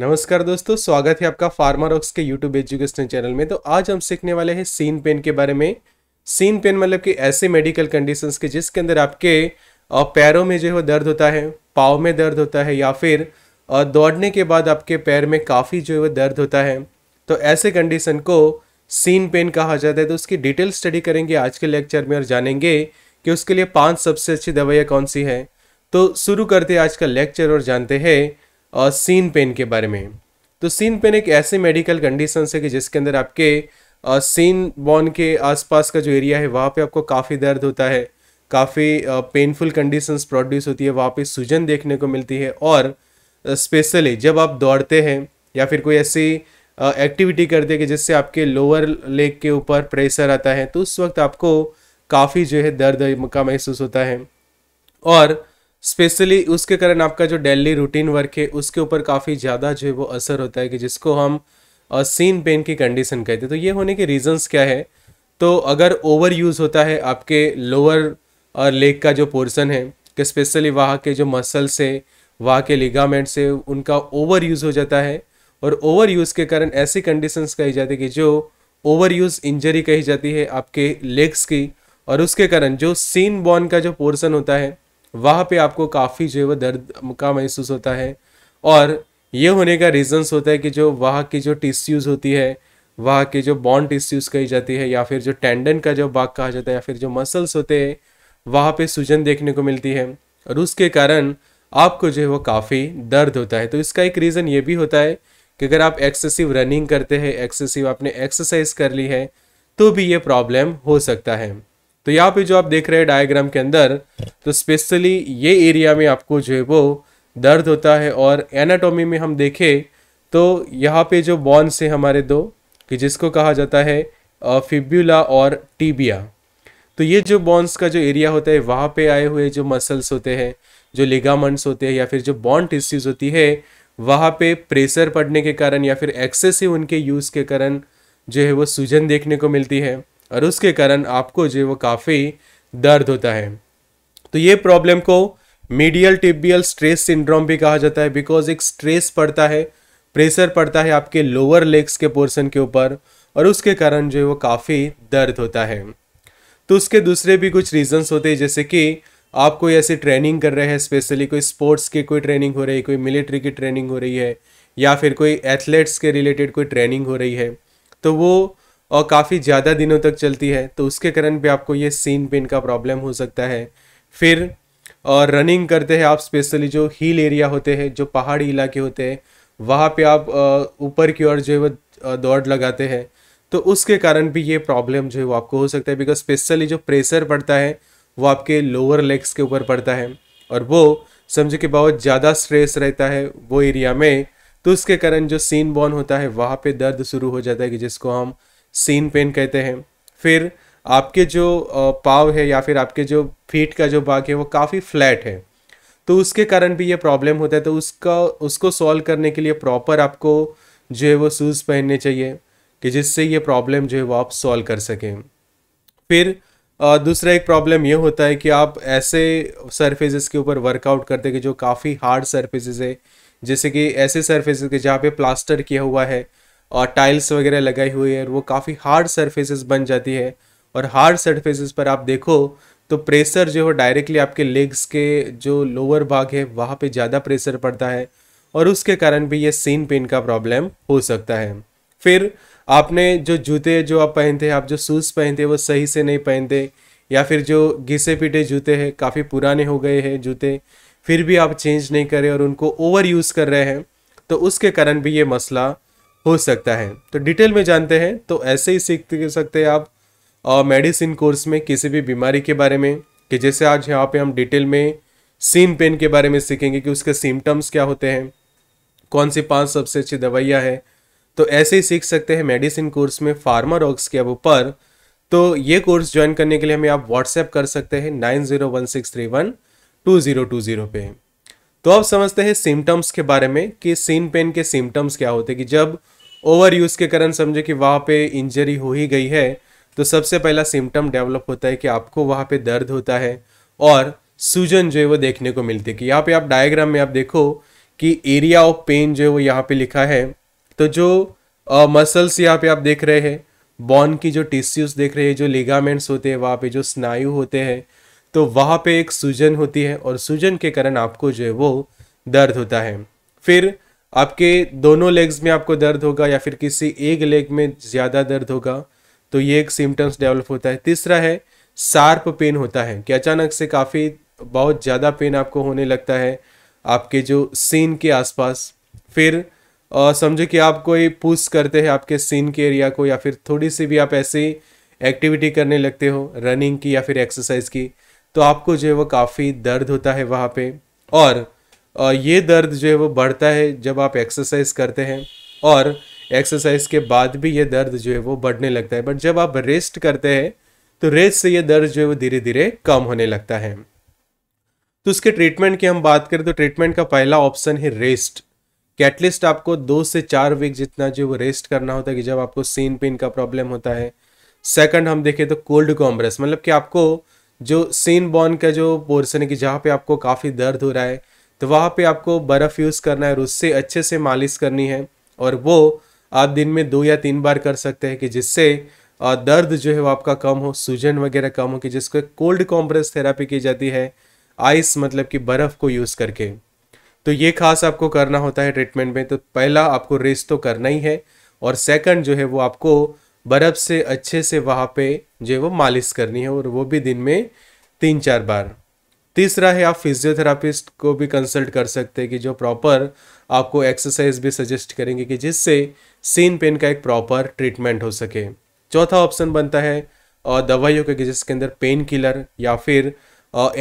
नमस्कार दोस्तों स्वागत है आपका फार्मारॉक्स के यूट्यूब एजुकेशन चैनल में तो आज हम सीखने वाले हैं सीन पेन के बारे में सीन पेन मतलब कि ऐसे मेडिकल कंडीशंस के जिसके अंदर आपके पैरों में जो है दर्द होता है पाव में दर्द होता है या फिर दौड़ने के बाद आपके पैर में काफ़ी जो है वो दर्द होता है तो ऐसे कंडीशन को सीन पेन कहा जाता है तो उसकी डिटेल स्टडी करेंगे आज के लेक्चर में और जानेंगे कि उसके लिए पाँच सबसे अच्छी दवाइयाँ कौन सी है तो शुरू करते हैं आज का लेक्चर और जानते हैं सीन पेन के बारे में तो सीन पेन एक ऐसे मेडिकल कंडीशन है कि जिसके अंदर आपके सीन बॉन के आसपास का जो एरिया है वहाँ पे आपको काफ़ी दर्द होता है काफ़ी पेनफुल कंडीशंस प्रोड्यूस होती है वहाँ पे सूजन देखने को मिलती है और स्पेशली जब आप दौड़ते हैं या फिर कोई ऐसी एक्टिविटी करते हैं कि जिससे आपके लोअर लेग के ऊपर प्रेशर आता है तो उस वक्त आपको काफ़ी जो है दर्द का महसूस होता है और स्पेशली उसके कारण आपका जो डेली रूटीन वर्क है उसके ऊपर काफ़ी ज़्यादा जो है वो असर होता है कि जिसको हम सीन पेन की कंडीशन कहते हैं तो ये होने के रीजंस क्या है तो अगर ओवर यूज़ होता है आपके लोअर और लेग का जो पोर्सन है कि स्पेशली वहाँ के जो मसल्स है वहाँ के लिगामेंट से उनका ओवर यूज़ हो जाता है और ओवर यूज़ के कारण ऐसी कंडीशंस कही जाती है कि जो ओवर यूज़ इंजरी कही जाती है आपके लेग्स की और उसके कारण जो सीन बॉन का जो पोर्सन होता है वहाँ पे आपको काफ़ी जो है वो दर्द का महसूस होता है और ये होने का रीजन्स होता है कि जो वहाँ की जो टिश्यूज़ होती है वहाँ के जो बॉन्ड टिश्यूज़ कही जाती है या फिर जो टेंडन का जो भाग कहा जाता है या फिर जो मसल्स होते हैं वहाँ पे सूजन देखने को मिलती है और उसके कारण आपको जो है वो काफ़ी दर्द होता है तो इसका एक रीज़न ये भी होता है कि अगर आप एक्सेसिव रनिंग करते हैं एक्सेसिव आपने एक्सरसाइज कर ली है तो भी ये प्रॉब्लम हो सकता है तो यहाँ पे जो आप देख रहे हैं डायग्राम के अंदर तो स्पेशली ये एरिया में आपको जो है वो दर्द होता है और एनाटॉमी में हम देखें तो यहाँ पे जो बॉन्स है हमारे दो कि जिसको कहा जाता है फिब्यूला और टीबिया तो ये जो बॉन्स का जो एरिया होता है वहाँ पे आए हुए जो मसल्स होते हैं जो लिगामेंट्स होते हैं या फिर जो बॉन्ड टिश्यूज होती है वहाँ पे प्रेशर पड़ने के कारण या फिर एक्सेसिव उनके यूज़ के कारण जो है वो सूजन देखने को मिलती है और उसके कारण आपको जो वो काफ़ी दर्द होता है तो ये प्रॉब्लम को मीडियल टिबियल स्ट्रेस सिंड्रोम भी कहा जाता है बिकॉज एक स्ट्रेस पड़ता है प्रेशर पड़ता है आपके लोअर लेग्स के पोर्शन के ऊपर और उसके कारण जो है वो काफ़ी दर्द होता है तो उसके दूसरे भी कुछ रीजंस होते हैं जैसे कि आप कोई ऐसी ट्रेनिंग कर रहे हैं स्पेशली कोई स्पोर्ट्स की कोई ट्रेनिंग हो रही है कोई मिलिट्री की ट्रेनिंग हो रही है या फिर कोई एथलेट्स के रिलेटेड कोई ट्रेनिंग हो रही है तो वो और काफ़ी ज़्यादा दिनों तक चलती है तो उसके कारण भी आपको ये सीन पेन का प्रॉब्लम हो सकता है फिर और रनिंग करते हैं आप स्पेशली जो हिल एरिया होते हैं जो पहाड़ी इलाके होते हैं वहाँ पे आप ऊपर की ओर जो है वो दौड़ लगाते हैं तो उसके कारण भी ये प्रॉब्लम जो है वो आपको हो सकता है बिकॉज स्पेशली जो प्रेशर पड़ता है वो आपके लोअर लेग्स के ऊपर पड़ता है और वो समझो कि बहुत ज़्यादा स्ट्रेस रहता है वो एरिया में तो उसके कारण जो सीन बॉर्न होता है वहाँ पे दर्द शुरू हो जाता है कि जिसको हम सीन पेन कहते हैं फिर आपके जो पाव है या फिर आपके जो फीट का जो भाग है वो काफ़ी फ्लैट है तो उसके कारण भी ये प्रॉब्लम होता है तो उसका उसको सॉल्व करने के लिए प्रॉपर आपको जो है वो शूज़ पहनने चाहिए कि जिससे ये प्रॉब्लम जो है वो आप सॉल्व कर सकें फिर दूसरा एक प्रॉब्लम ये होता है कि आप ऐसे सर्फेसिस के ऊपर वर्कआउट करते कि जो काफ़ी हार्ड सर्फेसिस है जैसे कि ऐसे सर्फेसिस के जहाँ पे प्लास्टर किया हुआ है और टाइल्स वगैरह लगाई हुई है वो काफ़ी हार्ड सरफेसेस बन जाती है और हार्ड सरफेसेस पर आप देखो तो प्रेशर जो है डायरेक्टली आपके लेग्स के जो लोअर भाग है वहाँ पे ज़्यादा प्रेशर पड़ता है और उसके कारण भी ये सीन पेन का प्रॉब्लम हो सकता है फिर आपने जो जूते जो आप पहनते हैं आप जो शूज़ पहनते हैं वो सही से नहीं पहनते या फिर जो घिसे पीटे जूते हैं काफ़ी पुराने हो गए हैं जूते फिर भी आप चेंज नहीं करें और उनको ओवर यूज़ कर रहे हैं तो उसके कारण भी ये मसला हो सकता है तो डिटेल में जानते हैं तो ऐसे ही सीख सकते हैं आप मेडिसिन कोर्स में किसी भी बीमारी के बारे में कि जैसे आज यहाँ पे हम डिटेल में सीम पेन के बारे में सीखेंगे कि उसके सिम्टम्स क्या होते हैं कौन सी पांच सबसे अच्छी दवाइयाँ हैं तो ऐसे ही सीख सकते हैं मेडिसिन कोर्स में फार्मा रॉक्स के अब ऊपर तो ये कोर्स ज्वाइन करने के लिए हमें आप व्हाट्सएप कर सकते हैं nine zero one six three one two zero two zero पे तो अब समझते हैं सिम्टम्स के बारे में कि सीन पेन के सिम्टम्स क्या होते हैं कि जब ओवर यूज़ के कारण समझो कि वहाँ पे इंजरी हो ही गई है तो सबसे पहला सिम्टम डेवलप होता है कि आपको वहाँ पे दर्द होता है और सूजन जो है वो देखने को मिलती है कि यहाँ पे आप डायग्राम में आप देखो कि एरिया ऑफ पेन जो है वो यहाँ पे लिखा है तो जो मसल्स uh, यहाँ पे आप देख रहे हैं बॉन की जो टिश्यूज़ देख रहे हैं जो लिगामेंट्स होते हैं वहाँ पे जो स्नायु होते हैं तो वहाँ पे एक सूजन होती है और सूजन के कारण आपको जो है वो दर्द होता है फिर आपके दोनों लेग्स में आपको दर्द होगा या फिर किसी एक लेग में ज़्यादा दर्द होगा तो ये एक सिम्टम्स डेवलप होता है तीसरा है शार्प पेन होता है कि अचानक से काफ़ी बहुत ज़्यादा पेन आपको होने लगता है आपके जो सीन के आसपास फिर समझो कि आप कोई पुश करते हैं आपके सीन के एरिया को या फिर थोड़ी सी भी आप ऐसी एक्टिविटी करने लगते हो रनिंग की या फिर एक्सरसाइज की तो आपको जो है वो काफ़ी दर्द होता है वहाँ पे और ये दर्द जो है वो बढ़ता है जब आप एक्सरसाइज करते हैं और एक्सरसाइज के बाद भी ये दर्द जो है वो बढ़ने लगता है बट जब आप रेस्ट करते हैं तो रेस्ट से ये दर्द जो है वो धीरे धीरे कम होने लगता है तो उसके ट्रीटमेंट की हम बात करें तो ट्रीटमेंट का पहला ऑप्शन है रेस्ट कैटलिस्ट आपको दो से चार वीक जितना जो वो रेस्ट करना होता है कि जब आपको सीन पिन का प्रॉब्लम होता है सेकंड हम देखें तो कोल्ड कॉम्प्रेस मतलब कि आपको जो सीन बॉन का जो पोर्सन है कि जहाँ पे आपको काफ़ी दर्द हो रहा है तो वहाँ पे आपको बर्फ़ यूज़ करना है और उससे अच्छे से मालिश करनी है और वो आप दिन में दो या तीन बार कर सकते हैं कि जिससे दर्द जो है वो आपका कम हो सूजन वगैरह कम हो कि जिसको कोल्ड कॉम्प्रेस थेरापी की जाती है आइस मतलब कि बर्फ़ को यूज़ करके तो ये खास आपको करना होता है ट्रीटमेंट में तो पहला आपको रेस तो करना ही है और सेकंड जो है वो आपको बर्फ़ से अच्छे से वहाँ पे जो है वो मालिश करनी है और वो भी दिन में तीन चार बार तीसरा है आप फिजियोथेरापिस्ट को भी कंसल्ट कर सकते हैं कि जो प्रॉपर आपको एक्सरसाइज भी सजेस्ट करेंगे कि जिससे सीन पेन का एक प्रॉपर ट्रीटमेंट हो सके चौथा ऑप्शन बनता है और दवाइयों के जिसके अंदर पेन किलर या फिर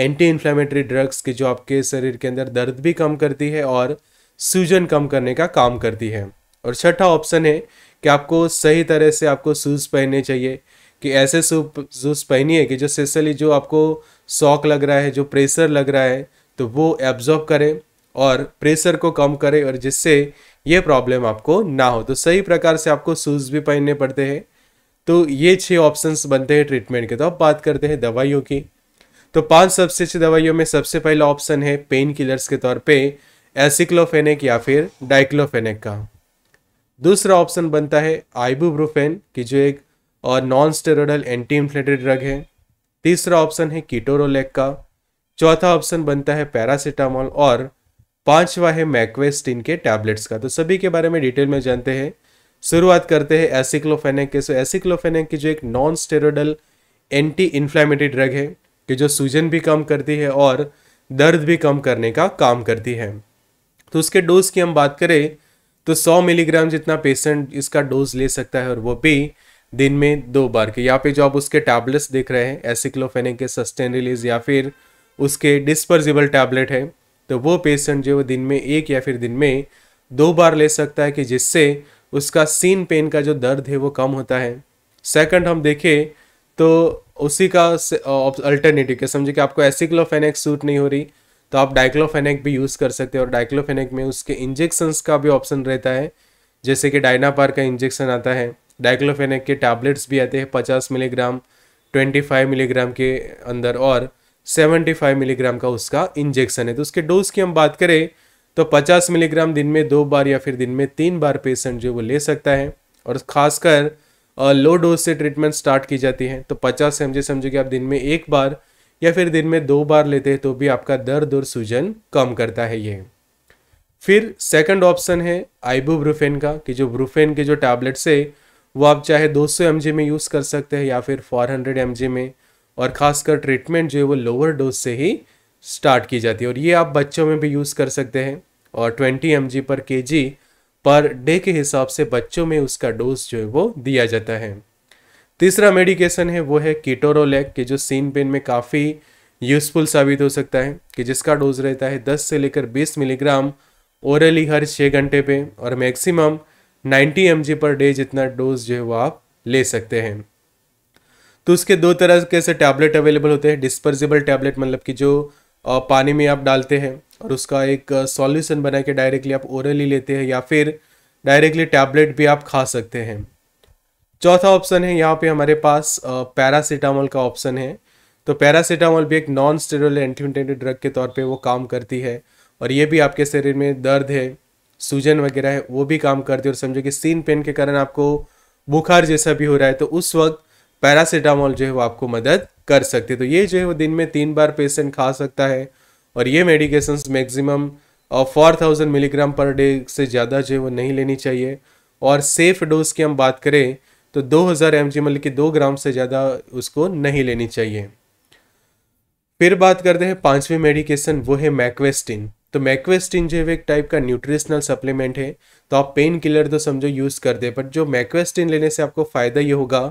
एंटी इन्फ्लेमेटरी ड्रग्स की जो आपके शरीर के अंदर दर्द भी कम करती है और सूजन कम करने का काम करती है और छठा ऑप्शन है कि आपको सही तरह से आपको शूज़ पहनने चाहिए कि ऐसे शूज़ पहनिए कि जो स्पेशली जो आपको शौक लग रहा है जो प्रेशर लग रहा है तो वो एब्जॉर्ब करें और प्रेशर को कम करें और जिससे ये प्रॉब्लम आपको ना हो तो सही प्रकार से आपको शूज़ भी पहनने पड़ते हैं तो ये छः ऑप्शंस बनते हैं ट्रीटमेंट के तो अब बात करते हैं दवाइयों की तो पांच सबसे अच्छी दवाइयों में सबसे पहला ऑप्शन है पेन किलर्स के तौर पे एसिक्लोफेनिक या फिर डाइक्लोफेनिक का दूसरा ऑप्शन बनता है आइबूब्रोफेन कि जो एक और non steroidal anti inflated drug है तीसरा ऑप्शन है कीटोरोलेक का चौथा ऑप्शन बनता है पैरासिटामोल और पांचवा है मैक्वेस्टिन के टैबलेट्स का तो सभी के बारे में डिटेल में जानते हैं शुरुआत करते हैं एसिक्लोफेनेक के सो एसिक्लोफेनेक की जो एक non steroidal anti inflammatory drug है कि जो सूजन भी कम करती है और दर्द भी कम करने का काम करती है तो उसके डोज की हम बात करें तो 100 मिलीग्राम जितना पेशेंट इसका डोज ले सकता है और वो भी दिन में दो बार के यहाँ पे जो आप उसके टैबलेट्स देख रहे हैं एसिक्लोफेनिक के सस्टेन रिलीज या फिर उसके डिस्पर्जिबल टैबलेट है तो वो पेशेंट जो वो दिन में एक या फिर दिन में दो बार ले सकता है कि जिससे उसका सीन पेन का जो दर्द है वो कम होता है सेकंड हम देखें तो उसी का अल्टरनेटिव के समझे कि आपको एसिक्लोफेनिक सूट नहीं हो रही तो आप डाइक्लोफेनेक भी यूज़ कर सकते हैं और डाइक्लोफेनेक में उसके इंजेक्शंस का भी ऑप्शन रहता है जैसे कि डायनापार का इंजेक्शन आता है डाइक्लोफेनेक के टैबलेट्स भी आते हैं पचास मिलीग्राम ट्वेंटी फाइव मिलीग्राम के अंदर और सेवेंटी फाइव मिलीग्राम का उसका इंजेक्शन है तो उसके डोज की हम बात करें तो पचास मिलीग्राम दिन में दो बार या फिर दिन में तीन बार पेशेंट जो वो ले सकता है और ख़ासकर लो डोज से ट्रीटमेंट स्टार्ट की जाती है तो पचास समझे समझो कि आप दिन में एक बार या फिर दिन में दो बार लेते हैं तो भी आपका दर्द और सूजन कम करता है ये फिर सेकंड ऑप्शन है आइबूब्रूफेन का कि जो ब्रूफेन के जो टैबलेट्स है वो आप चाहे 200 सौ में यूज़ कर सकते हैं या फिर 400 हंड्रेड में और ख़ासकर ट्रीटमेंट जो है वो लोअर डोज से ही स्टार्ट की जाती है और ये आप बच्चों में भी यूज़ कर सकते हैं और 20 एम पर के पर डे के हिसाब से बच्चों में उसका डोज जो है वो दिया जाता है तीसरा मेडिकेशन है वो है कीटोरोलैक के जो सीन पेन में काफ़ी यूजफुल साबित हो सकता है कि जिसका डोज रहता है 10 से लेकर 20 मिलीग्राम ओरली हर छः घंटे पे और मैक्सिमम 90 एम पर डे जितना डोज जो है वो आप ले सकते हैं तो उसके दो तरह के से टैबलेट अवेलेबल होते हैं डिस्पर्जिबल टैबलेट मतलब कि जो पानी में आप डालते हैं और उसका एक सॉल्यूशन बना के डायरेक्टली आप ओरली लेते हैं या फिर डायरेक्टली टैबलेट भी आप खा सकते हैं चौथा ऑप्शन है यहाँ पे हमारे पास पैरासीटामोल का ऑप्शन है तो पैरासीटामोल भी एक नॉन स्टेरोल एंटीमेटेटिव ड्रग के तौर पे वो काम करती है और ये भी आपके शरीर में दर्द है सूजन वगैरह है वो भी काम करती है और समझो कि सीन पेन के कारण आपको बुखार जैसा भी हो रहा है तो उस वक्त पैरासीटामोल जो है वो आपको मदद कर सकती है तो ये जो है वो दिन में तीन बार पेशेंट खा सकता है और ये medication maximum four thousand milligram per day से ज़्यादा जो है वो नहीं लेनी चाहिए और सेफ डोज की हम बात करें तो 2000 हज़ार मतलब कि दो ग्राम से ज़्यादा उसको नहीं लेनी चाहिए फिर बात करते हैं पांचवी मेडिकेशन वो है मैक्वेस्टिन तो मैक्वेस्टिन जो है एक टाइप का न्यूट्रिशनल सप्लीमेंट है तो आप पेन किलर तो समझो यूज़ कर दे बट जो मैक्वेस्टिन लेने से आपको फ़ायदा ये होगा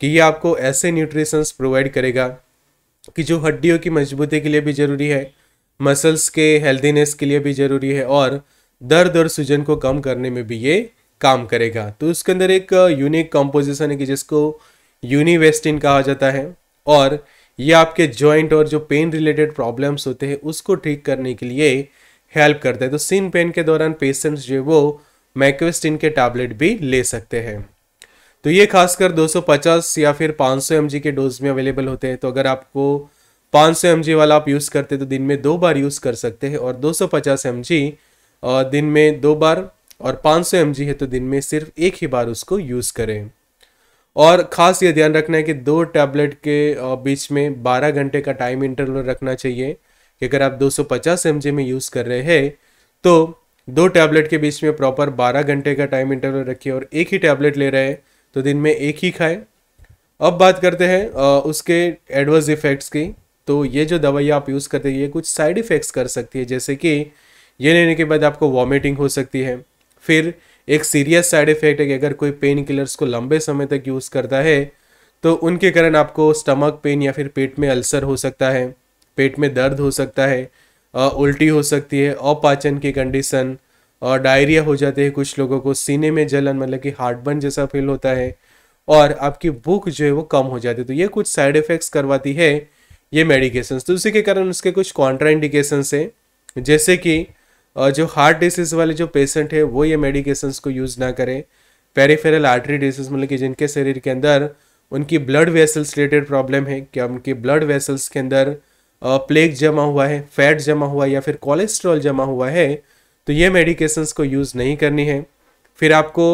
कि ये आपको ऐसे न्यूट्रिशंस प्रोवाइड करेगा कि जो हड्डियों की मजबूती के लिए भी ज़रूरी है मसल्स के हेल्दीनेस के लिए भी ज़रूरी है और दर्द और सूजन को कम करने में भी ये काम करेगा तो उसके अंदर एक यूनिक कॉम्पोजिशन है कि जिसको यूनिवेस्टिन कहा जाता है और ये आपके जॉइंट और जो पेन रिलेटेड प्रॉब्लम्स होते हैं उसको ठीक करने के लिए हेल्प करता है तो सिन पेन के दौरान पेशेंट्स जो वो मैक्वेस्टिन के टैबलेट भी ले सकते हैं तो ये खासकर 250 या फिर 500 सौ के डोज में अवेलेबल होते हैं तो अगर आपको 500 सौ वाला आप यूज़ करते हैं तो दिन में दो बार यूज़ कर सकते हैं और 250 सौ दिन में दो बार और 500 सौ है तो दिन में सिर्फ एक ही बार उसको यूज़ करें और ख़ास ये ध्यान रखना है कि दो टैबलेट के बीच में 12 घंटे का टाइम इंटरवल रखना चाहिए कि अगर आप 250 सौ में यूज़ कर रहे हैं तो दो टैबलेट के बीच में प्रॉपर 12 घंटे का टाइम इंटरवल रखिए और एक ही टैबलेट ले रहे हैं तो दिन में एक ही खाएं अब बात करते हैं उसके एडवर्स इफ़ेक्ट्स की तो ये जो दवाई आप यूज़ करते हैं ये कुछ साइड इफ़ेक्ट्स कर सकती है जैसे कि ये लेने के बाद आपको वॉमिटिंग हो सकती है फिर एक सीरियस साइड इफेक्ट है कि अगर कोई पेन किलर्स को लंबे समय तक यूज़ करता है तो उनके कारण आपको स्टमक पेन या फिर पेट में अल्सर हो सकता है पेट में दर्द हो सकता है उल्टी हो सकती है अपाचन की कंडीशन और डायरिया हो जाते हैं कुछ लोगों को सीने में जलन मतलब कि हार्ट बर्न जैसा फील होता है और आपकी भूख जो है वो कम हो जाती है तो ये कुछ साइड इफ़ेक्ट्स करवाती है ये मेडिकेशंस तो उसी के कारण उसके कुछ कॉन्ट्राइंडिकेशंस हैं जैसे कि जो हार्ट डिसीज़ वाले जो पेशेंट है वो ये मेडिकेशंस को यूज़ ना करें पेरिफेरल आर्टरी डिसीज़ मतलब कि जिनके शरीर के अंदर उनकी ब्लड वेसल्स रिलेटेड प्रॉब्लम है क्या उनकी ब्लड वेसल्स के अंदर प्लेग जमा हुआ है फैट जमा हुआ है या फिर कोलेस्ट्रॉल जमा हुआ है तो ये मेडिकेशंस को यूज़ नहीं करनी है फिर आपको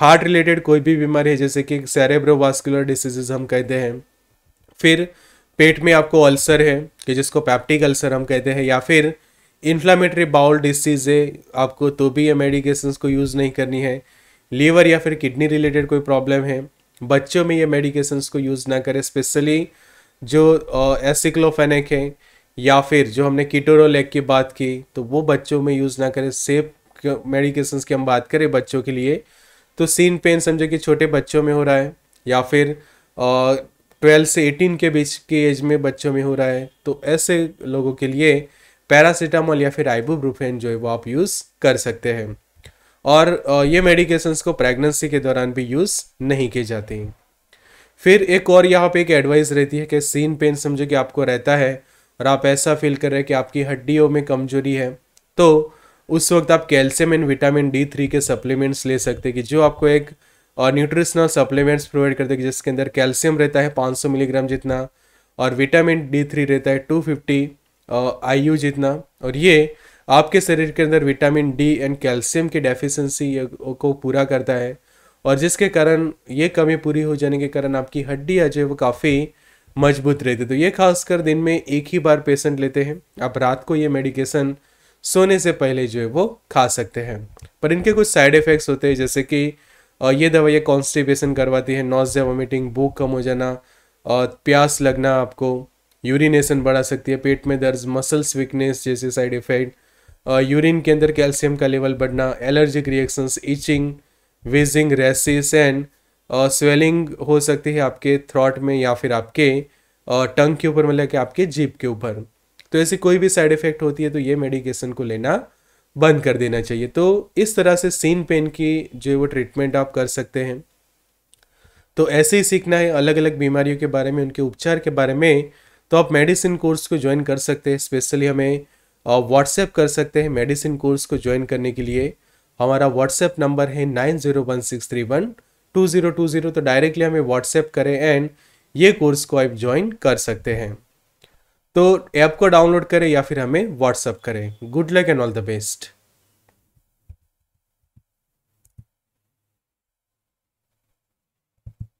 हार्ट रिलेटेड कोई भी बीमारी है जैसे कि सेरेब्रोवास्कुलर डिसीजेज हम कहते हैं फिर पेट में आपको अल्सर है कि जिसको पैप्टिक अल्सर हम कहते हैं या फिर इन्फ्लामेटरी बाउल डिसीज़ है आपको तो भी ये मेडिकेशन को यूज़ नहीं करनी है लीवर या फिर किडनी रिलेटेड कोई प्रॉब्लम है बच्चों में ये मेडिकेशन को यूज़ ना करें स्पेशली जो एसिक्लोफेनिक है या फिर जो हमने कीटोरोलेक की बात की तो वो बच्चों में यूज़ ना करें सेफ मेडिकेशंस की हम बात करें बच्चों के लिए तो सीन पेन समझो कि छोटे बच्चों में हो रहा है या फिर ट्वेल्व से एटीन के बीच के एज में बच्चों में हो रहा है तो ऐसे लोगों के लिए पैरासीटामोल या फिर आइबूब्रूफेन जो है वो आप यूज़ कर सकते हैं और ये मेडिकेशंस को प्रेगनेंसी के दौरान भी यूज़ नहीं की जाती फिर एक और यहाँ पे एक एडवाइस रहती है कि सीन पेन समझो कि आपको रहता है और आप ऐसा फील कर रहे हैं कि आपकी हड्डियों में कमजोरी है तो उस वक्त आप calcium and vitamin D three के सप्लीमेंट्स ले सकते हैं कि जो आपको एक और न्यूट्रिशनल सप्लीमेंट्स प्रोवाइड करते हैं जिसके अंदर कैल्शियम रहता है 500 मिलीग्राम जितना और विटामिन डी थ्री रहता है 250 आयु जितना और ये आपके शरीर के अंदर विटामिन डी एंड कैल्शियम की डेफिशिएंसी को पूरा करता है और जिसके कारण ये कमी पूरी हो जाने के कारण आपकी हड्डियाँ जो है वो काफ़ी मजबूत रहती है तो ये खासकर दिन में एक ही बार पेशेंट लेते हैं आप रात को ये मेडिकेशन सोने से पहले जो है वो खा सकते हैं पर इनके कुछ साइड इफ़ेक्ट्स होते हैं जैसे कि ये दवाइयाँ कॉन्स्टिपेशन करवाती है नोजिया वॉमिटिंग भूख कम हो जाना और प्यास लगना आपको यूरिनेशन बढ़ा सकती है पेट में दर्द मसल्स वीकनेस जैसे साइड इफेक्ट यूरिन के अंदर कैल्शियम का लेवल बढ़ना allergic reactions itching wheezing rashes and swelling हो सकती है आपके थ्रॉट में या फिर आपके टंग के ऊपर मतलब कि आपके जीप के ऊपर तो ऐसी कोई भी साइड इफेक्ट होती है तो ये मेडिकेशन को लेना बंद कर देना चाहिए तो इस तरह से सीन पेन की जो वो ट्रीटमेंट आप कर सकते हैं तो ऐसे ही सीखना है अलग अलग बीमारियों के बारे में उनके उपचार के बारे में तो आप मेडिसिन कोर्स को ज्वाइन कर सकते हैं स्पेशली हमें व्हाट्सएप कर सकते हैं मेडिसिन कोर्स को ज्वाइन करने के लिए हमारा व्हाट्सएप नंबर है nine zero one six three one two zero two zero तो डायरेक्टली हमें व्हाट्सएप करें एंड ये कोर्स को आप ज्वाइन कर सकते हैं तो ऐप को डाउनलोड करें या फिर हमें व्हाट्सअप करें good luck and all the best